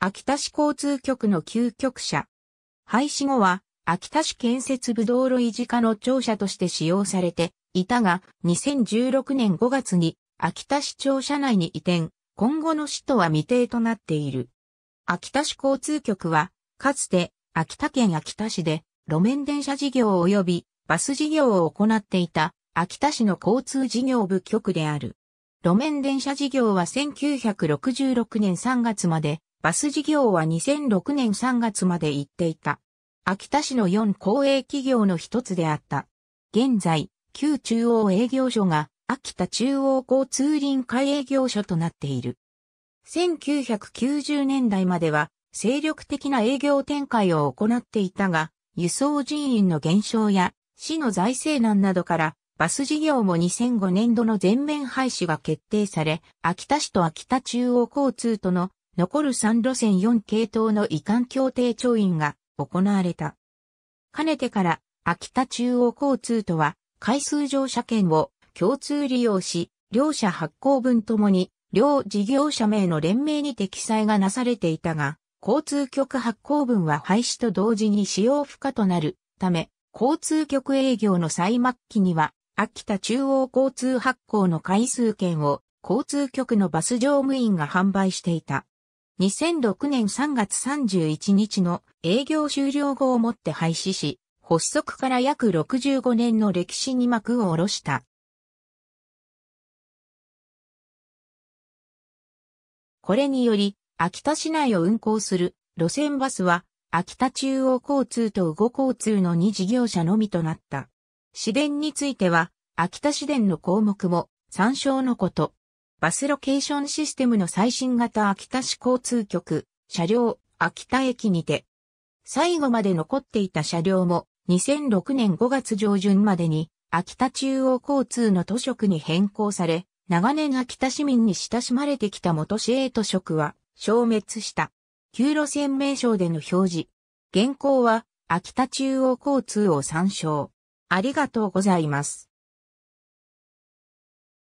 秋田市交通局の旧局舎。廃止後は、秋田市建設部道路維持課の庁舎として使用されていたが、2016年5月に秋田市庁舎内に移転、今後の市とは未定となっている。秋田市交通局は、かつて秋田県秋田市で路面電車事業及びバス事業を行っていた秋田市の交通事業部局である。路面電車事業は1966年3月までバス事業は2006年3月まで行っていた。秋田市の4公営企業の一つであった。現在、旧中央営業所が秋田中央交通臨海営業所となっている。1990年代までは精力的な営業展開を行っていたが、輸送人員の減少や市の財政難などからバス事業も2005年度の全面廃止が決定され、秋田市と秋田中央交通との残る3路線4系統の移管協定調印が行われた。かねてから秋田中央交通とは回数乗車券を共通利用し、両社発行分ともに両事業者名の連名に適載がなされていたが、交通局発行分は廃止と同時に使用不可となるため、交通局営業の最末期には、秋田中央交通発行の回数券を交通局のバス乗務員が販売していた。2006年3月31日の営業終了後をもって廃止し、発足から約65年の歴史に幕を下ろした。これにより、秋田市内を運行する路線バスは、秋田中央交通と羽後交通の2事業者のみとなった。市電については、秋田市電の項目も参照のこと。バスロケーションシステムの最新型秋田市交通局、車両、秋田駅にて、最後まで残っていた車両も、2006年5月上旬までに、秋田中央交通の都職に変更され、長年秋田市民に親しまれてきた元市営都職は、消滅した。旧路線名称での表示。現行は、秋田中央交通を参照。ありがとうございます。